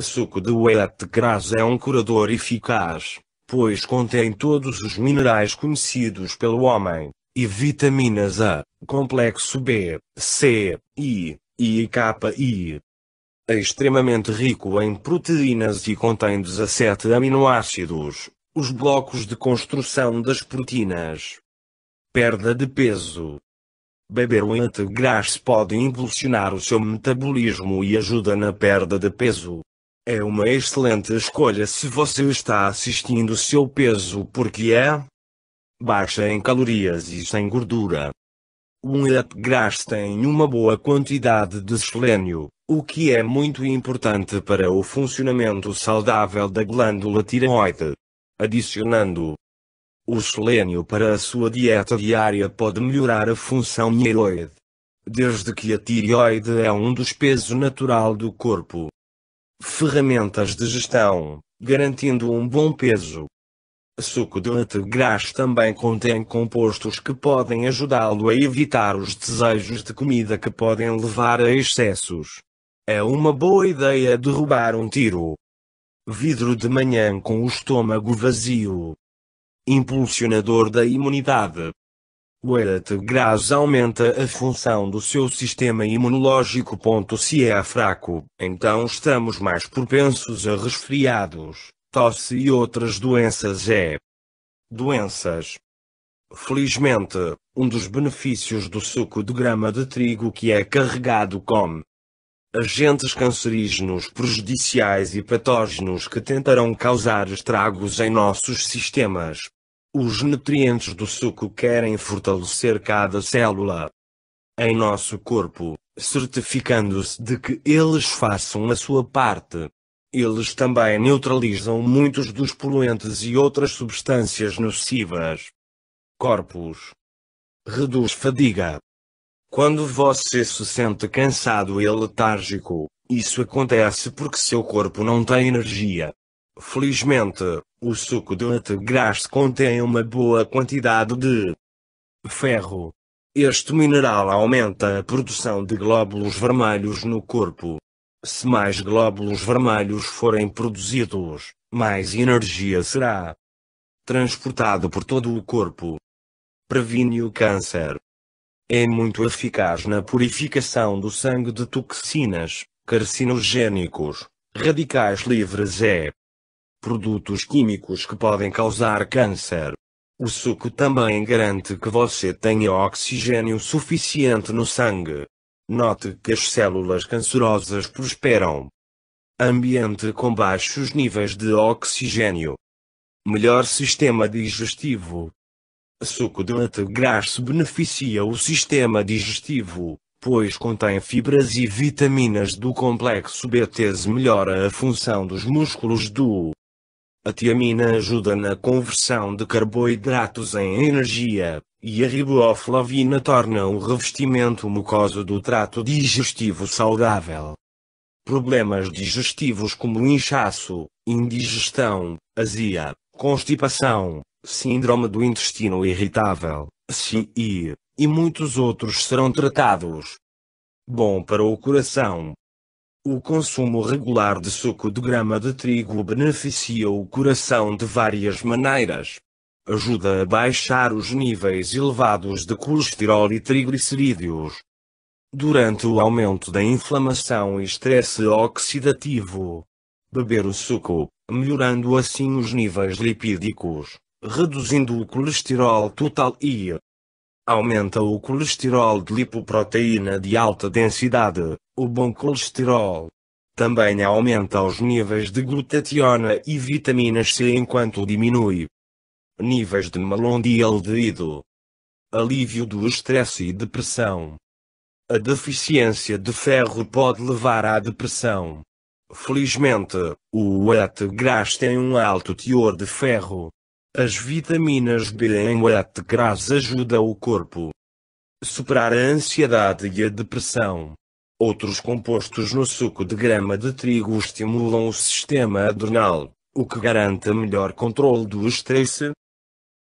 Suco de Wheat Grass é um curador eficaz, pois contém todos os minerais conhecidos pelo homem, e vitaminas A, complexo B, C, I, I e KI. É extremamente rico em proteínas e contém 17 aminoácidos, os blocos de construção das proteínas. Perda de peso. Beber o grass pode impulsionar o seu metabolismo e ajuda na perda de peso. É uma excelente escolha se você está assistindo seu peso porque é baixa em calorias e sem gordura. Um upgrass tem uma boa quantidade de selênio, o que é muito importante para o funcionamento saudável da glândula tireoide. Adicionando o selênio para a sua dieta diária pode melhorar a função mieloide. Desde que a tireoide é um dos pesos natural do corpo, ferramentas de gestão, garantindo um bom peso. Suco de letegras também contém compostos que podem ajudá-lo a evitar os desejos de comida que podem levar a excessos. É uma boa ideia derrubar um tiro. Vidro de manhã com o estômago vazio. Impulsionador da imunidade. O Eratgras aumenta a função do seu sistema imunológico. Se é fraco, então estamos mais propensos a resfriados, tosse e outras doenças. É. Doenças. Felizmente, um dos benefícios do suco de grama de trigo que é carregado com agentes cancerígenos prejudiciais e patógenos que tentarão causar estragos em nossos sistemas os nutrientes do suco querem fortalecer cada célula em nosso corpo, certificando-se de que eles façam a sua parte. Eles também neutralizam muitos dos poluentes e outras substâncias nocivas. Corpos. Reduz fadiga. Quando você se sente cansado e letárgico, isso acontece porque seu corpo não tem energia. Felizmente, o suco de Letgrasse contém uma boa quantidade de ferro. Este mineral aumenta a produção de glóbulos vermelhos no corpo. Se mais glóbulos vermelhos forem produzidos, mais energia será transportado por todo o corpo. Previne o câncer. É muito eficaz na purificação do sangue de toxinas, carcinogênicos, radicais livres e é produtos químicos que podem causar câncer. O suco também garante que você tenha oxigênio suficiente no sangue. Note que as células cancerosas prosperam. Ambiente com baixos níveis de oxigênio. Melhor sistema digestivo. Suco de mate grasso beneficia o sistema digestivo, pois contém fibras e vitaminas do complexo BTs melhora a função dos músculos do a tiamina ajuda na conversão de carboidratos em energia, e a riboflavina torna o revestimento mucoso do trato digestivo saudável. Problemas digestivos como inchaço, indigestão, azia, constipação, síndrome do intestino irritável, SI, e muitos outros serão tratados. Bom para o coração, o consumo regular de suco de grama de trigo beneficia o coração de várias maneiras. Ajuda a baixar os níveis elevados de colesterol e triglicerídeos. Durante o aumento da inflamação e estresse oxidativo, beber o suco, melhorando assim os níveis lipídicos, reduzindo o colesterol total e Aumenta o colesterol de lipoproteína de alta densidade, o bom colesterol. Também aumenta os níveis de glutationa e vitamina C enquanto diminui níveis de malondialdeído. Alívio do estresse e depressão. A deficiência de ferro pode levar à depressão. Felizmente, o wheat grass tem um alto teor de ferro, as vitaminas B em whey grass ajudam o corpo a superar a ansiedade e a depressão. Outros compostos no suco de grama de trigo estimulam o sistema adrenal, o que garante melhor controle do estresse,